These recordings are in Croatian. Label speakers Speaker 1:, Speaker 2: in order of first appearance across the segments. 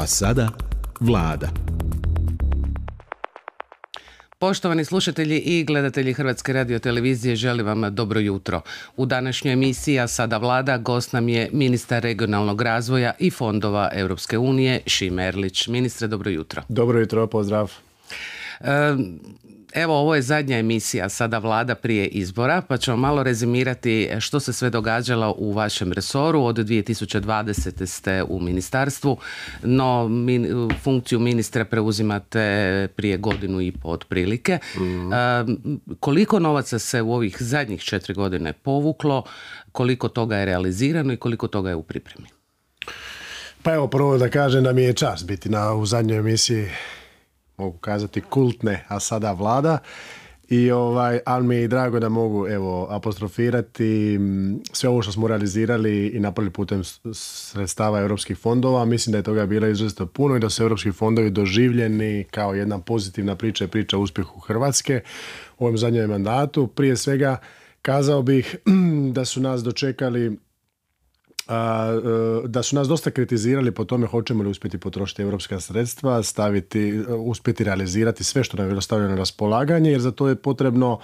Speaker 1: A sada Vlada. Poštovani slušatelji i gledatelji Hrvatske radiotelevizije, želim vam dobro jutro. U današnjoj emisiji A sada vlada gost nam je ministar regionalnog razvoja i fondova Europske unije Šime Ministre, dobro jutro.
Speaker 2: Dobro jutro, pozdrav
Speaker 1: evo ovo je zadnja emisija sada vlada prije izbora, pa ćemo malo rezimirati što se sve događalo u vašem resoru. Od 2020. ste u ministarstvu, no funkciju ministra preuzimate prije godinu i po otprilike. Mhm. E, koliko novaca se u ovih zadnjih četiri godine povuklo, koliko toga je realizirano i koliko toga je u pripremi?
Speaker 2: Pa evo prvo da kažem da je čast biti na, u zadnjoj emisiji mogu kazati kultne, a sada vlada. I ovaj, ali mi je drago da mogu evo, apostrofirati mm, sve ovo što smo realizirali i napravili putem sredstava europskih fondova. Mislim da je toga bilo izuzetno puno i da su europski fondovi doživljeni kao jedna pozitivna priča i priča o uspjehu Hrvatske u ovom zadnjem mandatu. Prije svega kazao bih da su nas dočekali E, da su nas dosta kritizirali po tome hoćemo li uspjeti potrošiti europska sredstva, staviti, e, uspjeti realizirati sve što nam je stavljeno na raspolaganje, jer za to je potrebno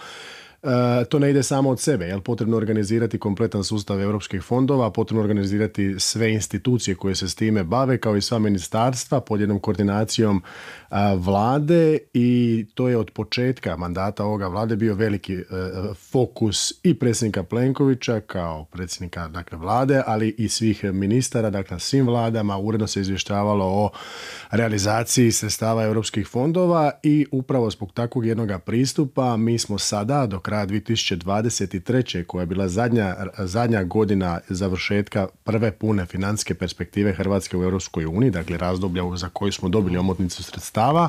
Speaker 2: E, to ne ide samo od sebe, jel potrebno organizirati kompletan sustav europskih fondova, potrebno organizirati sve institucije koje se s time bave, kao i sva ministarstva pod jednom koordinacijom vlade i to je od početka mandata ovoga vlade bio veliki e, fokus i predsjednika Plenkovića kao predsjednika dakle, vlade, ali i svih ministara, dakle svim vladama uredno se izvještavalo o realizaciji sredstava europskih fondova i upravo zbog takvog jednog pristupa mi smo sada do kraja 2023. koja je bila zadnja, zadnja godina završetka prve pune financijske perspektive Hrvatske u Europskoj uniji, dakle razdoblja za koju smo dobili omotnicu sredstava,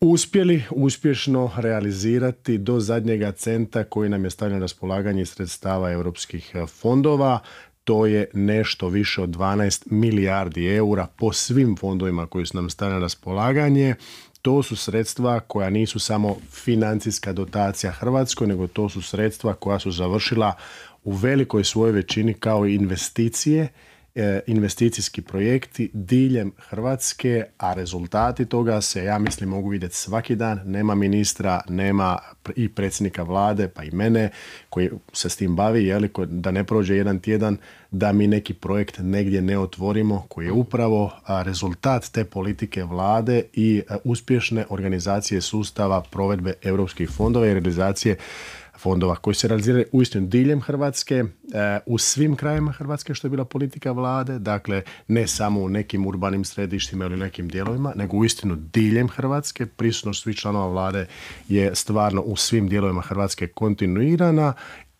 Speaker 2: uspjeli uspješno realizirati do zadnjega centa koji nam je stavljen raspolaganje sredstava europskih fondova to je nešto više od 12 milijardi eura po svim fondovima koji su nam stavljeni raspolaganje to su sredstva koja nisu samo financijska dotacija Hrvatskoj, nego to su sredstva koja su završila u velikoj svojoj većini kao investicije E, investicijski projekti diljem Hrvatske, a rezultati toga se, ja mislim, mogu vidjeti svaki dan. Nema ministra, nema i predsjednika vlade, pa i mene, koji se s tim bavi, jeliko, da ne prođe jedan tjedan, da mi neki projekt negdje ne otvorimo, koji je upravo rezultat te politike vlade i e, uspješne organizacije sustava provedbe europskih fondova i realizacije fondova koji se realiziraju uistinu diljem Hrvatske, e, u svim krajevima Hrvatske što je bila politika vlade, dakle ne samo u nekim urbanim središtima ili nekim dijelovima, nego uistinu diljem Hrvatske. Prisutnost svih članova vlade je stvarno u svim dijelovima Hrvatske kontinuirana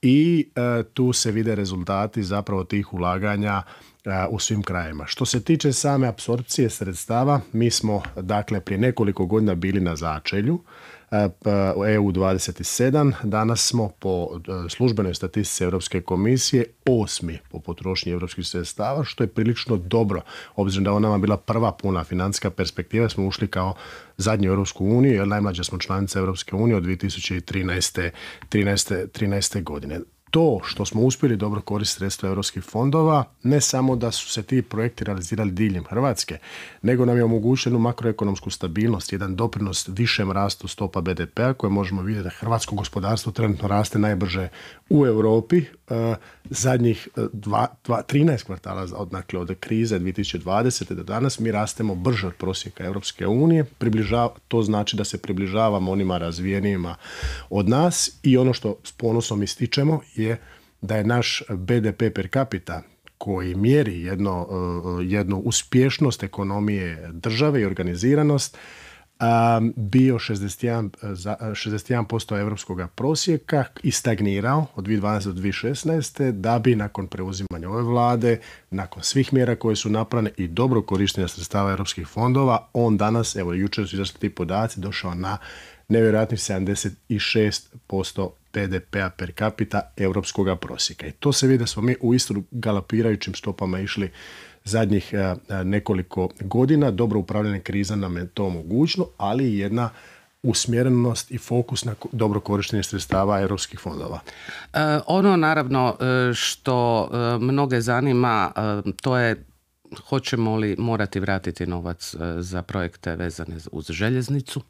Speaker 2: i e, tu se vide rezultati zapravo tih ulaganja u svim krajevima. Što se tiče same apsorpcije sredstava, mi smo dakle prije nekoliko godina bili na začelju EU27, danas smo po službenoj statistici Europske komisije osmi po potrošnji europskih sredstava, što je prilično dobro, obzirom da ona bila prva puna financijska perspektiva, smo ušli kao zadnju Europsku uniju, jer najmlađa smo članica Europske unije od 2013. 13, 13 godine to što smo uspjeli dobro koristiti sredstva europskih fondova, ne samo da su se ti projekti realizirali diljem Hrvatske, nego nam je omogućenu makroekonomsku stabilnost, jedan doprinos višem rastu stopa BDP-a koje možemo vidjeti da hrvatsko gospodarstvo trenutno raste najbrže u Europi eh, zadnjih eh, dva, 13 kvartala od, dakle, krize 2020. do danas mi rastemo brže od prosjeka Europske unije. to znači da se približavamo onima razvijenijima od nas i ono što s ponosom ističemo je je da je naš BDP per capita koji mjeri jedno, e, jednu uspješnost ekonomije države i organiziranost e, bio 61%, 61% europskog prosjeka i stagnirao od 2012. do 2016. da bi nakon preuzimanja ove vlade, nakon svih mjera koje su napravljene i dobro korištenja sredstava europskih fondova, on danas, evo jučer su izašli ti podaci, došao na nevjerojatnih 76% BDP-a per capita europskoga prosjeka. I to se vidi da smo mi u istru galapirajućim stopama išli zadnjih eh, eh, nekoliko godina. Dobro upravljanje kriza nam je to mogućno, ali i jedna usmjerenost i fokus na dobro korištenje sredstava europskih fondova.
Speaker 1: Eh, ono naravno što mnoge zanima to je hoćemo li morati vratiti novac za projekte vezane uz željeznicu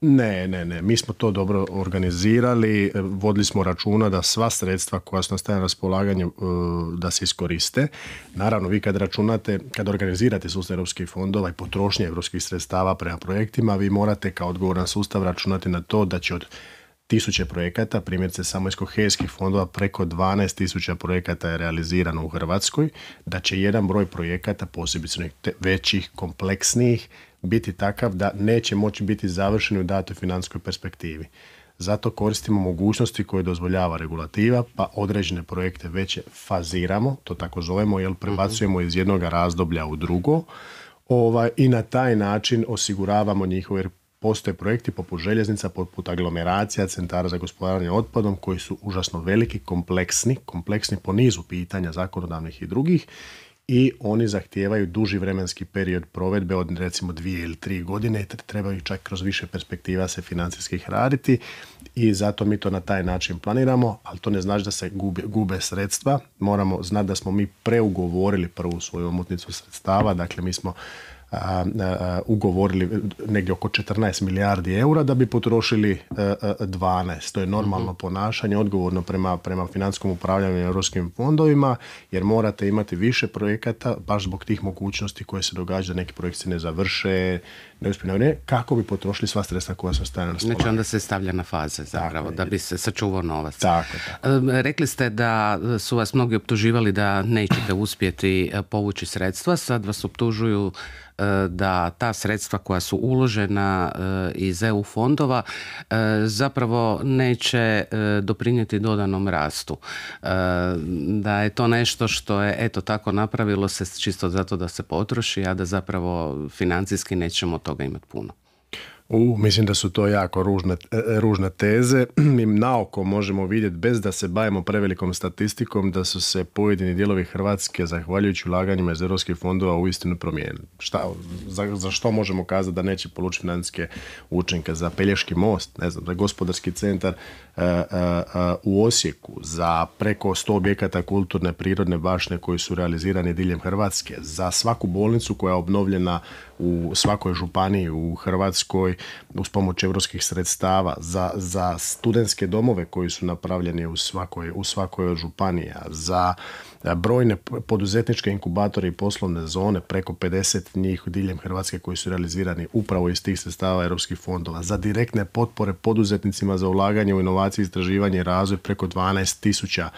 Speaker 2: ne, ne, ne. Mi smo to dobro organizirali, e, vodili smo računa da sva sredstva koja su nastavljena na raspolaganju e, da se iskoriste. Naravno, vi kad računate, kad organizirate sustav europskih fondova i potrošnje europskih sredstava prema projektima, vi morate kao odgovoran sustav računati na to da će od tisuće projekata, primjerice samo iz kohezijskih fondova preko 12 tisuća projekata je realizirano u Hrvatskoj, da će jedan broj projekata, posebice većih, kompleksnijih, biti takav da neće moći biti završeni u datoj financijskoj perspektivi. Zato koristimo mogućnosti koje dozvoljava regulativa, pa određene projekte već faziramo, to tako zovemo, jer mhm. prebacujemo iz jednog razdoblja u drugo ovaj, i na taj način osiguravamo njihove, jer postoje projekti poput željeznica, poput aglomeracija, centara za gospodaranje otpadom, koji su užasno veliki, kompleksni, kompleksni po nizu pitanja zakonodavnih i drugih i oni zahtijevaju duži vremenski period provedbe od recimo dvije ili tri godine, trebaju čak kroz više perspektiva se financijskih raditi i zato mi to na taj način planiramo, ali to ne znači da se gube, gube sredstva, moramo znati da smo mi preugovorili prvu svoju omotnicu sredstava, dakle mi smo ugovorili negdje oko 14 milijardi eura da bi potrošili 12. E, e, to je normalno mhm. ponašanje, odgovorno prema, prema financijskom upravljanju europskim fondovima, jer morate imati više projekata baš zbog tih mogućnosti koje se događaju da neki
Speaker 1: projekti ne završe, ne kako bi potrošili sva sredstva koja su stavljena na Znači onda se stavlja na faze zapravo, da bi se sačuvao novac. Tako, tako. Rekli ste da su vas mnogi optuživali da nećete uspjeti e, povući sredstva, sad vas optužuju E, da ta sredstva koja su uložena e, iz EU fondova e, zapravo neće doprinijeti dodanom rastu. Da je to nešto što je eto tako napravilo se čisto zato da se potroši, a da zapravo financijski nećemo toga imati puno.
Speaker 2: U, mislim da su to jako ružne, e, ružne teze. Mi naoko možemo vidjeti, bez da se bavimo prevelikom statistikom, da su se pojedini dijelovi Hrvatske, zahvaljujući ulaganjima iz europskih fondova, uistinu promijenili. Šta, za, za, što možemo kazati da neće polučiti financijske učinke? Za Pelješki most, ne znam, za gospodarski centar e, e, u Osijeku, za preko 100 objekata kulturne, prirodne bašne koji su realizirani diljem Hrvatske, za svaku bolnicu koja je obnovljena u svakoj županiji u Hrvatskoj uz pomoć europskih sredstava za, za studentske domove koji su napravljeni u svakoj, u svakoj od županija, za e, brojne poduzetničke inkubatore i poslovne zone, preko 50 njih diljem Hrvatske koji su realizirani upravo iz tih sredstava europskih fondova, za direktne potpore poduzetnicima za ulaganje u inovacije, istraživanje i razvoj preko 12 tisuća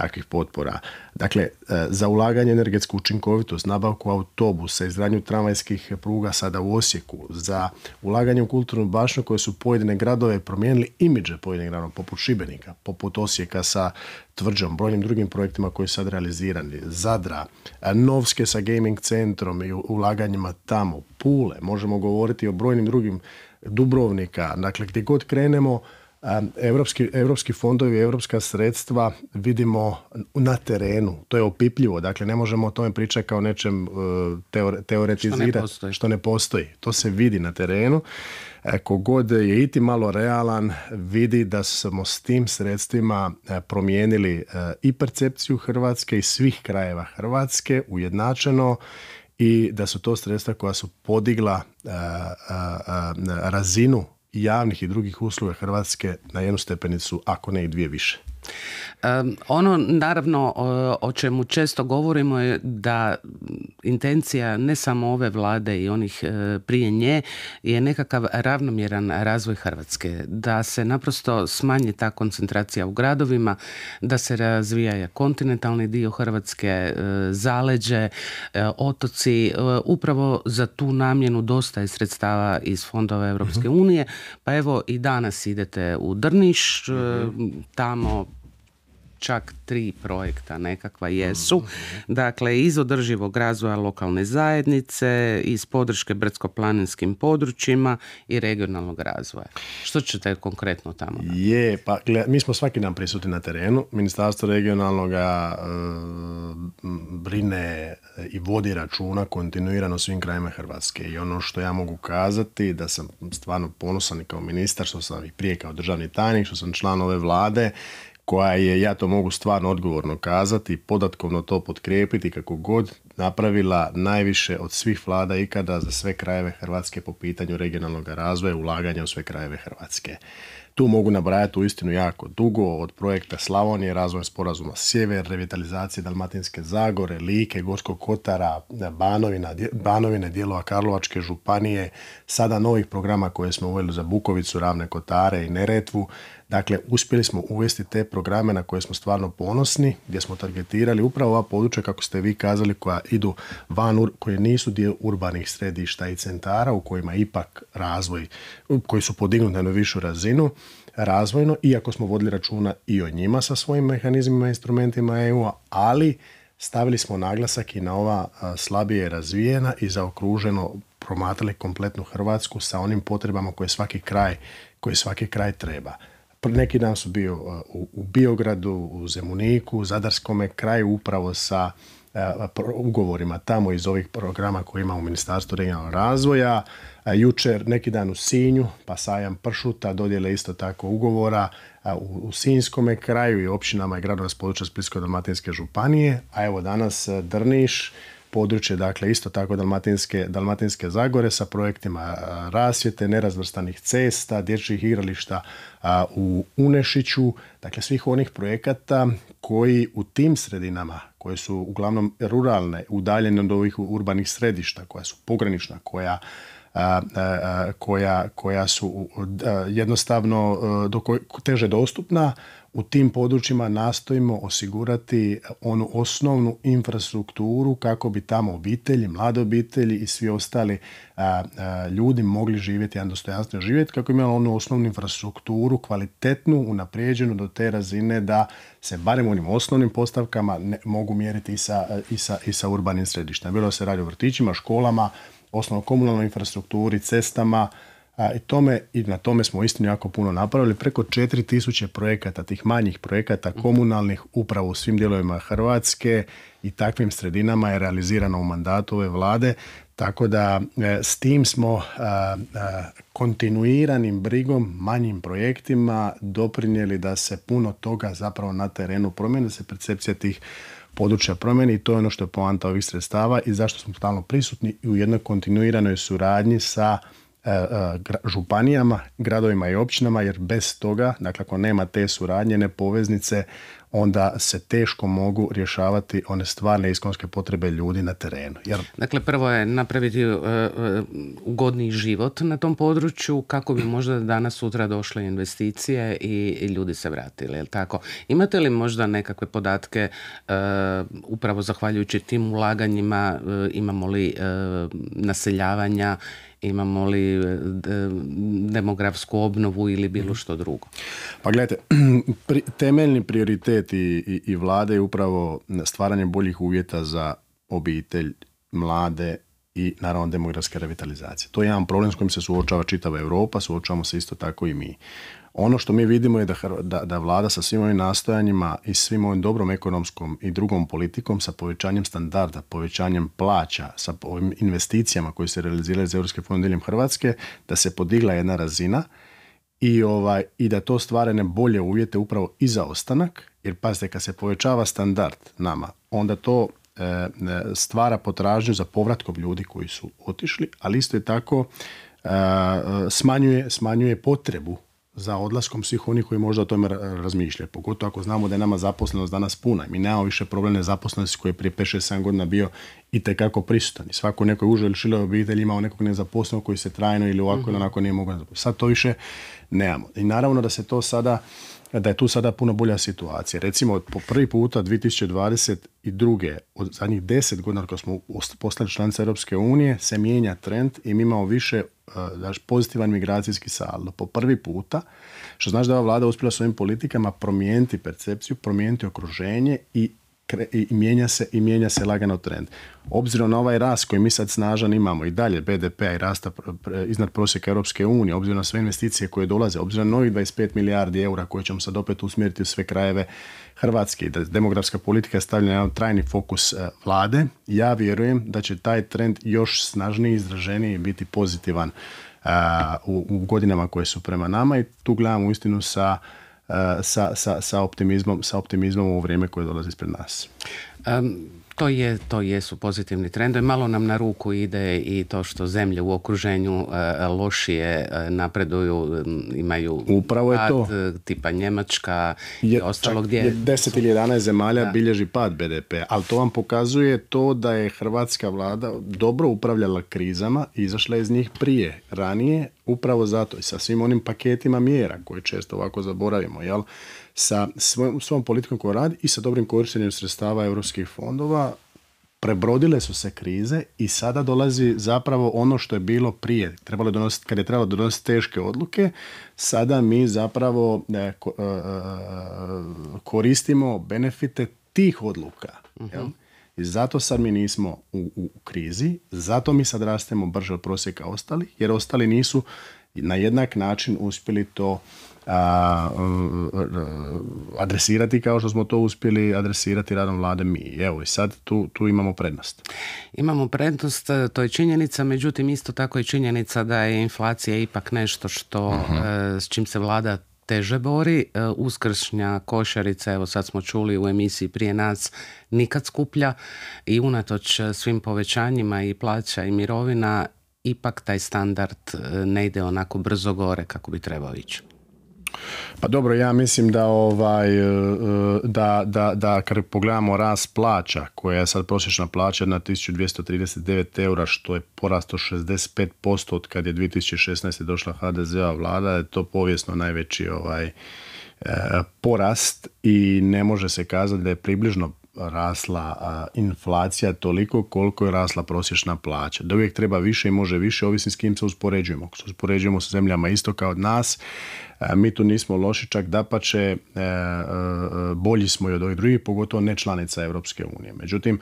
Speaker 2: takvih potpora. Dakle, e, za ulaganje energetsku učinkovitost, nabavku autobusa, izgradnju tramvajskih pruga sada u Osijeku, za ulaganje u kulturnu bašnu koje su pojedine gradove promijenili imidže pojedine gradova, poput Šibenika, poput Osijeka sa tvrđom, brojnim drugim projektima koji su sad realizirani, Zadra, e, Novske sa gaming centrom i ulaganjima tamo, Pule, možemo govoriti o brojnim drugim Dubrovnika, dakle gdje god krenemo Um, europski, europski fondovi, europska sredstva vidimo na terenu. To je opipljivo. Dakle, ne možemo o tome pričati kao nečem uh, teore, teoretizirati što, što ne postoji. To se vidi na terenu. E, kogod je iti malo realan, vidi da smo s tim sredstvima e, promijenili e, i percepciju Hrvatske i svih krajeva Hrvatske ujednačeno i da su to sredstva koja su podigla razinu javnih i drugih usluga
Speaker 1: Hrvatske
Speaker 2: na jednu stepenicu, ako ne i dvije više.
Speaker 1: Ono naravno o čemu često govorimo je da intencija ne samo ove vlade i onih e, prije nje je nekakav ravnomjeran razvoj Hrvatske. Da se naprosto smanji ta koncentracija u gradovima, da se razvija kontinentalni dio Hrvatske, e, zaleđe, e, otoci. Upravo za tu namjenu dosta je sredstava iz fondova Europske mhm. unije. Pa evo i danas idete u Drniš, mhm. tamo čak tri projekta nekakva jesu. Dakle, iz održivog razvoja lokalne zajednice, iz podrške brdsko-planinskim područjima i regionalnog razvoja. Što ćete konkretno tamo?
Speaker 2: Je, pa mi smo svaki dan prisutni na terenu. Ministarstvo regionalnoga eh, brine i vodi računa kontinuirano svim krajima Hrvatske. I ono što ja mogu kazati da sam stvarno ponosan i kao ministar, što sam i prije kao državni tajnik, što sam član ove vlade, koja je, ja to mogu stvarno odgovorno kazati, podatkovno to potkrijepiti kako god napravila najviše od svih vlada ikada za sve krajeve Hrvatske po pitanju regionalnog razvoja i ulaganja u sve krajeve Hrvatske. Tu mogu nabrajati u istinu jako dugo, od projekta Slavonije, razvoja sporazuma Sjever, revitalizacije Dalmatinske Zagore, Like, Gorskog Kotara, Banovina, Banovine, dijelova Karlovačke županije, sada novih programa koje smo uveli za Bukovicu, Ravne Kotare i Neretvu, Dakle, uspjeli smo uvesti te programe na koje smo stvarno ponosni, gdje smo targetirali upravo ova područja, kako ste vi kazali, koja idu van, koje nisu dio urbanih središta i centara, u kojima ipak razvoj, koji su podignuti na višu razinu, razvojno, iako smo vodili računa i o njima sa svojim mehanizmima i instrumentima eu ali stavili smo naglasak i na ova slabije razvijena i zaokruženo promatrali kompletnu Hrvatsku sa onim potrebama koje svaki kraj, koje svaki kraj treba. Neki dan su bio uh, u, Biogradu, u Zemuniku, u Zadarskome kraju upravo sa uh, ugovorima tamo iz ovih programa koje ima u Ministarstvu regionalnog razvoja. Uh, jučer neki dan u Sinju, pa sajam pršuta, dodjele isto tako ugovora u, Sinjskome kraju i općinama i gradovima s područja Splitsko-Dalmatinske županije. A evo danas Drniš, područje, dakle isto tako Dalmatinske, Dalmatinske Zagore sa projektima rasvjete, nerazvrstanih cesta, dječjih igrališta u Unešiću, dakle svih onih projekata koji u tim sredinama koje su uglavnom ruralne, udaljene od ovih urbanih središta, koja su pogranična, koja koja, koja su jednostavno teže dostupna, u tim područjima nastojimo osigurati onu osnovnu infrastrukturu kako bi tamo obitelji, mlade obitelji i svi ostali ljudi mogli živjeti jedan živjeti živjet kako imali onu osnovnu infrastrukturu kvalitetnu, unaprijeđenu do te razine da se barem u onim osnovnim postavkama ne, mogu mjeriti i sa, i, sa, i sa urbanim središtima. Bilo se radi o vrtićima, školama, osnovno komunalnoj infrastrukturi, cestama, a, i, tome, I na tome smo istinu jako puno napravili. Preko 4000 projekata, tih manjih projekata mhm. komunalnih upravo u svim dijelovima Hrvatske i takvim sredinama je realizirano u mandatu ove vlade. Tako da e, s tim smo kontinuiranim brigom, manjim projektima doprinijeli da se puno toga zapravo na terenu promijeni, da se percepcija tih područja promjeni i to je ono što je poanta ovih sredstava i zašto smo stalno prisutni i u jednoj kontinuiranoj suradnji sa E, e, županijama, gradovima i općinama jer bez toga, dakle ako nema te suradnje, ne poveznice, onda se teško mogu rješavati one stvarne iskonske potrebe ljudi na terenu.
Speaker 1: Jer... Dakle, prvo je napraviti uh, e, ugodniji život na tom području kako bi možda danas sutra došle investicije i, ljudi se vratili. Jel tako? Imate li možda nekakve podatke upravo zahvaljujući tim ulaganjima imamo li naseljavanja imamo li e, demografsku obnovu ili bilo mhm. što drugo. Pa gledajte,
Speaker 2: temeljni prioritet i,
Speaker 1: i vlade je upravo
Speaker 2: stvaranje boljih uvjeta za obitelj, mlade i naravno demografske revitalizacije. To je jedan problem s kojim se suočava čitava Europa, suočavamo se isto tako i mi. Ono što mi vidimo je da, da, vlada sa svim ovim nastojanjima i svim ovim dobrom ekonomskom i drugom politikom, sa povećanjem standarda, povećanjem plaća, sa ovim investicijama koje se realiziraju iz Europske fondiljem Hrvatske, da se podigla jedna razina i, ovaj, i da to stvarene bolje uvjete upravo i za ostanak, jer pazite, kad se povećava standard nama, onda to e, stvara potražnju za povratkom ljudi koji su otišli, ali isto je tako e, e, smanjuje, smanjuje potrebu za odlaskom svih onih koji možda o tome razmišljaju. Pogotovo ako znamo da je nama zaposlenost danas puna. Mi nemamo više problem zaposlenosti koji je prije 5 7 godina bio i tekako prisutan. I svako neko je užel ili obitelj imao nekog nezaposlenog koji se trajno ili ovako mhm. ili onako nije mogao. Sad to više nemamo. I naravno da se to sada da je tu sada puno bolja situacija. Recimo, po prvi puta 2022. od zadnjih deset godina kad smo postali članica Europske unije se mijenja trend i mi imamo više e, pozitivan migracijski saldo. Po prvi puta, što znaš da je ova vlada uspjela svojim politikama promijeniti percepciju, promijeniti okruženje i i mijenja se mijenja se lagano trend. Obzirom na ovaj rast koji mi sad snažan imamo i dalje bdp i rasta iznad prosjeka Europske unije, obzirom na sve investicije koje dolaze, obzirom na novih 25 milijardi eura koje ćemo sad opet usmjeriti u sve krajeve Hrvatske, i da demografska politika stavlja jedan na trajni fokus e, vlade, ja vjerujem da će taj trend još snažniji, izraženiji biti pozitivan e, u, u godinama koje su prema nama i tu gledamo u istinu sa sa, sa, sa, optimizmom, sa optimizmom u vrijeme koje dolazi ispred nas
Speaker 1: to, je, to jesu pozitivni trendovi. Malo nam na ruku ide i to što zemlje u okruženju e, lošije e, napreduju, imaju Upravo pad, to. E, tipa Njemačka je, i ostalo gdje... ili
Speaker 2: 11 zemalja
Speaker 1: bilježi pad
Speaker 2: BDP, ali to vam pokazuje to da je hrvatska vlada dobro upravljala krizama i izašla iz njih prije, ranije, upravo zato i sa svim onim paketima mjera koje često ovako zaboravimo, jel? sa svom politikom koja radi i sa dobrim korištenjem sredstava europskih fondova prebrodile su se krize i sada dolazi zapravo ono što je bilo prije. Trebalo je donositi, kad je trebalo donositi teške odluke, sada mi zapravo e, e, e, koristimo benefite tih odluka. Mhm. I zato sad mi nismo u, u, krizi, zato mi sad rastemo brže od prosjeka ostalih, jer ostali nisu na jednak način uspjeli to adresirati kao što smo to uspjeli adresirati radom vlade mi. Evo i sad tu, tu imamo prednost.
Speaker 1: Imamo prednost, e, to je činjenica, međutim isto tako je činjenica da je inflacija ipak nešto što e, mhm. s čim se vlada teže bori. E, uskršnja košarica, evo sad smo čuli u emisiji prije nas, nikad skuplja i unatoč svim povećanjima i plaća i mirovina ipak taj standard e, ne ide onako brzo gore kako bi trebao ići.
Speaker 2: Pa dobro, ja mislim da ovaj e, e, da, da, da kad pogledamo rast plaća, koja je sad prosječna plaća na 1239 eura, što je porasto 65% od kad je 2016. došla hdz vlada, je to povijesno najveći ovaj porast i ne može se kazati da je približno rasla inflacija toliko koliko je rasla prosječna plaća. Da uvijek treba više i može više, ovisno s kim se uspoređujemo. Ako se uspoređujemo sa zemljama istoka od nas, mi tu nismo loši, čak će e, e, e, bolji smo i od ovih drugih, pogotovo ne članica Europske unije. Međutim,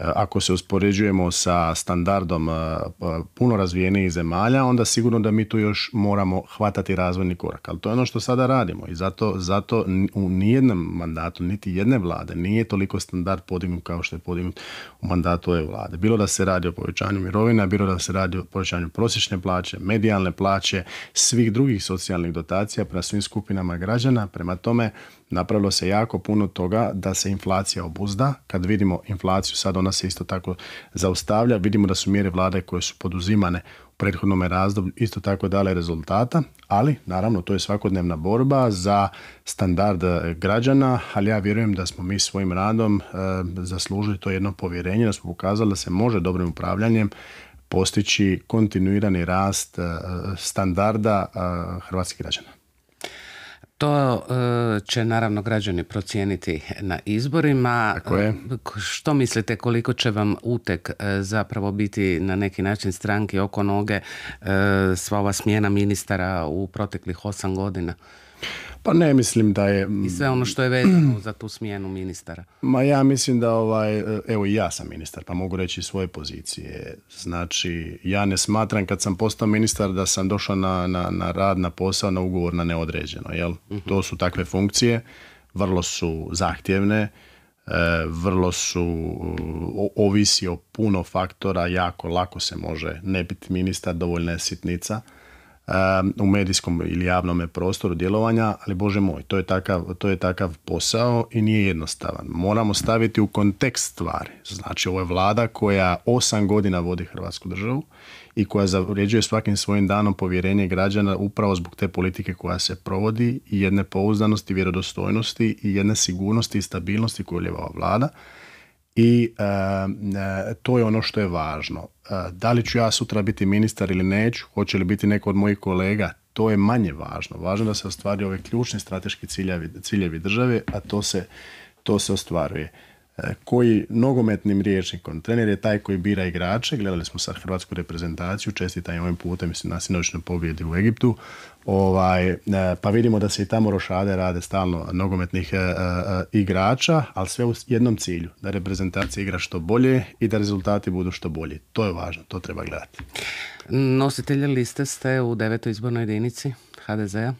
Speaker 2: Eh, ako se uspoređujemo sa standardom eh, eh, puno razvijenijih zemalja, onda sigurno da mi tu još moramo hvatati razvojni korak. Ali to je ono što sada radimo i zato, zato u nijednom mandatu, niti jedne vlade, nije toliko standard podignut kao što je podignut u mandatu ove vlade. Bilo da se radi o povećanju mirovina, bilo da se radi o povećanju prosječne plaće, medijalne plaće, svih drugih socijalnih dotacija prema svim skupinama građana. Prema tome, napravilo se jako puno toga da se inflacija obuzda. Kad vidimo inflaciju, sad ona se isto tako zaustavlja, vidimo da su mjere vlade koje su poduzimane u prethodnom razdoblju isto tako dale rezultata, ali naravno to je svakodnevna borba za standard eh, građana, ali ja vjerujem da smo mi svojim radom eh, zaslužili to jedno povjerenje, da smo pokazali da se može dobrim upravljanjem postići kontinuirani rast eh, standarda hrvatskih građana.
Speaker 1: To e, će naravno građani procijeniti na izborima. Tako e, Što mislite koliko će vam utek e, zapravo biti na neki način stranki oko noge sva ova smjena ministara u proteklih osam godina? Pa ne mislim da je... I sve ono što je vezano za tu smjenu ministara. Ma ja mislim da
Speaker 2: ovaj, evo i ja sam ministar, pa mogu reći svoje pozicije. Znači, ja ne smatram kad sam postao ministar da sam došao na, na, na rad, na posao, na ugovor na neodređeno, jel? Mhm. To su takve funkcije, vrlo su zahtjevne, e, vrlo su, ovisi o puno faktora, jako lako se može ne biti ministar, dovoljna je sitnica u medijskom ili javnom prostoru djelovanja, ali bože moj, to je, takav, to je posao i nije jednostavan. Moramo staviti u kontekst stvari. Znači, ovo je vlada koja osam godina vodi Hrvatsku državu i koja zavređuje svakim svojim danom povjerenje građana upravo zbog te politike koja se provodi i jedne pouzdanosti, vjerodostojnosti i jedne sigurnosti i stabilnosti koju je ova vlada. I e, to je ono što je važno da li ću ja sutra biti ministar ili neću, hoće li biti neko od mojih kolega, to je manje važno. Važno da se ostvari ove ključne strateški ciljevi, ciljevi države, a to to se ostvaruje koji nogometnim riječnikom, trener je taj koji bira igrače, gledali smo sad hrvatsku reprezentaciju, čestitam ovim putem mislim, na sinoćnoj pobjedi u Egiptu, ovaj, e, pa vidimo da se i tamo rošade rade stalno nogometnih e, e, igrača, ali sve u jednom cilju, da reprezentacija igra što bolje i da rezultati budu što bolji. To je važno, to treba gledati.
Speaker 1: Nositelje liste ste u devetoj izbornoj jedinici HDZ-a?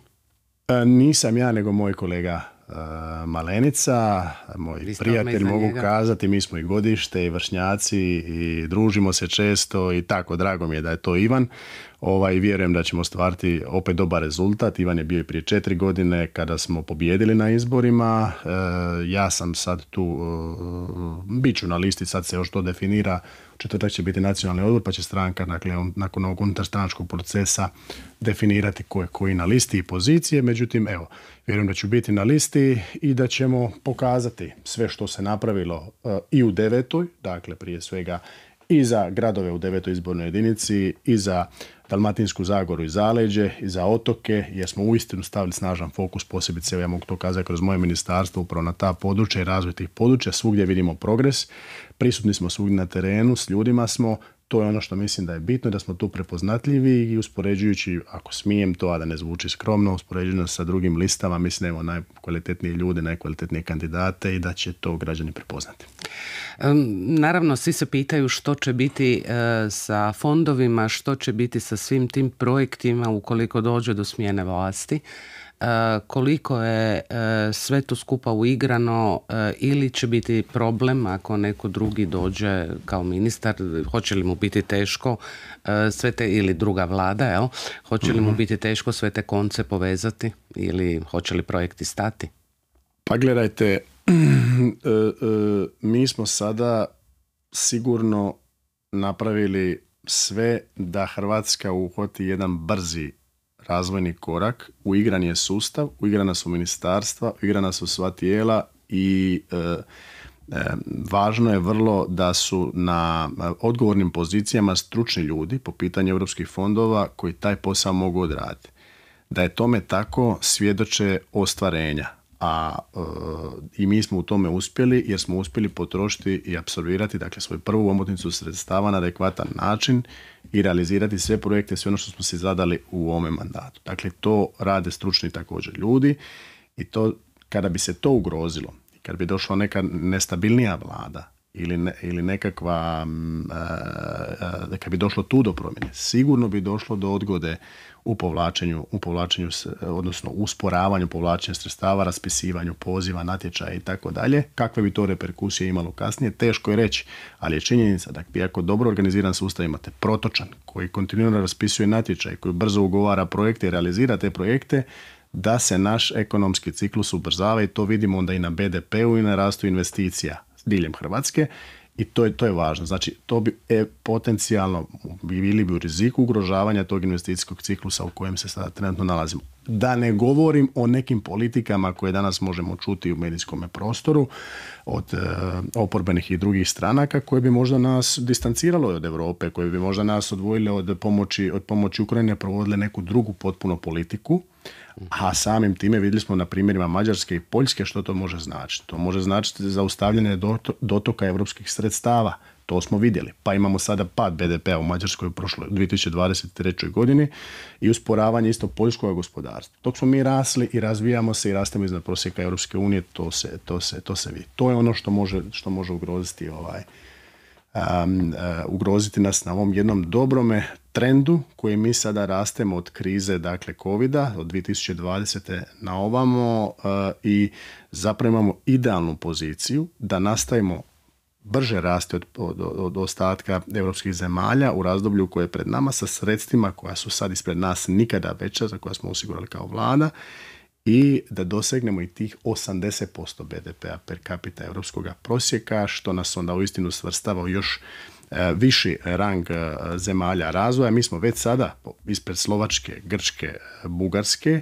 Speaker 1: nisam
Speaker 2: ja, nego moj kolega Eh, Malenica, moj prijatelj mogu kazati, mi smo i godište i vršnjaci i družimo se često i tako, drago mi je da je to Ivan ovaj, vjerujem da ćemo stvariti opet dobar rezultat. Ivan je bio i prije četiri godine kada smo pobijedili na izborima. E, ja sam sad tu, e, bit ću na listi, sad se još to definira. Četvrtak će biti nacionalni odbor pa će stranka dakle, nakon ovog unutarstranačkog procesa definirati ko je koji na listi i pozicije. Međutim, evo, vjerujem da ću biti na listi i da ćemo pokazati sve što se napravilo e, i u devetoj, dakle prije svega i za gradove u devetoj izbornoj jedinici i za Dalmatinsku zagoru i zaleđe i za otoke jer smo uistinu stavili snažan fokus posebice, ja mogu to kazati kroz moje ministarstvo upravo na ta područja i razvoj tih područja, svugdje vidimo progres, prisutni smo svugdje na terenu, s ljudima smo, to je ono što mislim da je bitno, da smo tu prepoznatljivi i uspoređujući, ako smijem to, a da ne zvuči skromno, uspoređujući sa drugim listama, mislim da imamo najkvalitetnije ljude, najkvalitetnije kandidate i da će to građani prepoznati.
Speaker 1: Naravno, svi se pitaju što će biti e, sa fondovima, što će biti sa svim tim projektima ukoliko dođe do smjene vlasti. Eh, koliko je eh, sve to skupa uigrano eh, ili će biti problem ako neko drugi dođe kao ministar, hoće li mu biti teško sve te, ili druga vlada, jel? hoće li mu mhm. biti teško sve te konce povezati ili hoće li projekti stati? Pa gledajte, mi
Speaker 2: smo sada sigurno napravili sve da Hrvatska uhoti jedan brzi razvojni korak, uigran je sustav, uigrana su ministarstva, uigrana su sva tijela i e, e, Važno je vrlo da su na odgovornim pozicijama stručni ljudi po pitanju europskih fondova koji taj posao mogu odraditi. Da je tome tako svjedoče ostvarenja a e, i mi smo u tome uspjeli jer smo uspjeli potrošiti i apsorbirati dakle svoju prvu omotnicu sredstava na adekvatan način i realizirati sve projekte, sve ono što smo si zadali u ovome mandatu. Dakle, to rade stručni također ljudi i to kada bi se to ugrozilo, kada bi došla neka nestabilnija vlada, ili, ne, ili nekakva, mm, eh, eh, kad bi došlo tu do promjene, sigurno bi došlo do odgode u povlačenju, u povlačenju odnosno usporavanju povlačenja sredstava, raspisivanju poziva, natječaja i tako dalje. Kakve bi to reperkusije imalo kasnije, teško je reći, ali je činjenica da bi ako dobro organiziran sustav imate protočan, koji kontinuirano raspisuje natječaj, koji brzo ugovara projekte i realizira te projekte, da se naš ekonomski ciklus ubrzava i to vidimo onda i na BDP-u i na rastu investicija diljem Hrvatske i to je, to je važno. Znači, to bi e, potencijalno bili bi u riziku ugrožavanja tog investicijskog ciklusa u kojem se sada trenutno nalazimo. Da ne govorim o nekim politikama koje danas možemo čuti u medijskom prostoru od eh, oporbenih i drugih stranaka koje bi možda nas distanciralo od Europe, koje bi možda nas odvojile od pomoći, od pomoći Ukrajine, provodile neku drugu potpuno politiku. A samim time vidjeli smo na primjerima Mađarske i Poljske što to može značiti. To može značiti zaustavljanje dotoka europskih sredstava to smo vidjeli. Pa imamo sada pad BDP-a u Mađarskoj u prošloj 2023. godini i usporavanje isto poljskog gospodarstva. Dok smo mi rasli i razvijamo se i rastemo iznad prosjeka Europske unije, to se, to se, to se vidi. To je ono što može, što može ugroziti ovaj, um, ugroziti nas na ovom jednom dobrome trendu koji mi sada rastemo od krize, dakle covida od 2020. na ovamo e, i zapravo imamo idealnu poziciju da nastavimo brže raste od, od, od ostatka europskih zemalja u razdoblju koje je pred nama sa sredstvima koja su sad ispred nas nikada veća, za koja smo osigurali kao vlada i da dosegnemo i tih 80% BDP-a per capita europskog prosjeka, što nas onda uistinu svrstava još e, viši rang e, zemalja razvoja. Mi smo već sada ispred Slovačke, Grčke, e, Bugarske,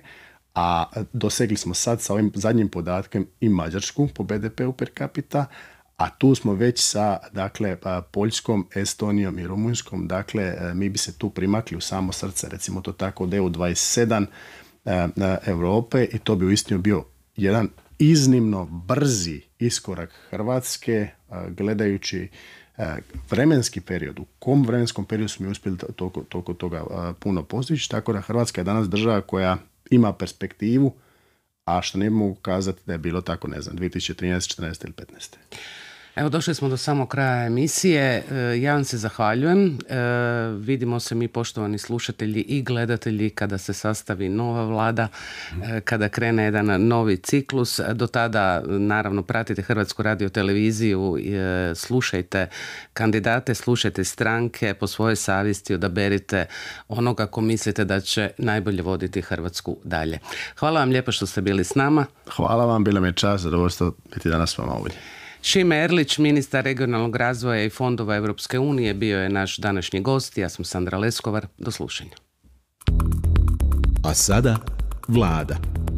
Speaker 2: a dosegli smo sad sa ovim zadnjim podatkem i Mađarsku po BDP-u per capita, a tu smo već sa dakle, pa, Poljskom, Estonijom i Rumunjskom, dakle e, mi bi se tu primakli u samo srce, recimo to tako od EU27 e, Europe i to bi uistinu bio jedan iznimno brzi iskorak Hrvatske e, gledajući vremenski period, u kom vremenskom periodu smo mi uspjeli toliko, toga puno postići, tako da Hrvatska je danas država koja ima perspektivu, a što ne mogu kazati da je bilo tako, ne znam, 2013, 14 ili 15.
Speaker 1: Evo došli smo do samog kraja emisije. E, ja vam se zahvaljujem. E, vidimo se mi poštovani slušatelji i gledatelji kada se sastavi nova vlada, e, kada krene jedan novi ciklus. Do tada naravno pratite Hrvatsku radio televiziju, slušajte kandidate, slušajte stranke, po svojoj savjesti odaberite onoga ko mislite da će najbolje voditi Hrvatsku dalje. Hvala vam lijepo što ste bili s nama. Hvala vam, bilo mi je čast, zadovoljstvo biti danas s vama ovdje. Šime Erlić, ministar regionalnog razvoja i fondova Europske unije, bio je naš današnji gost. Ja sam Sandra Leskovar. Do slušanja. A sada vlada.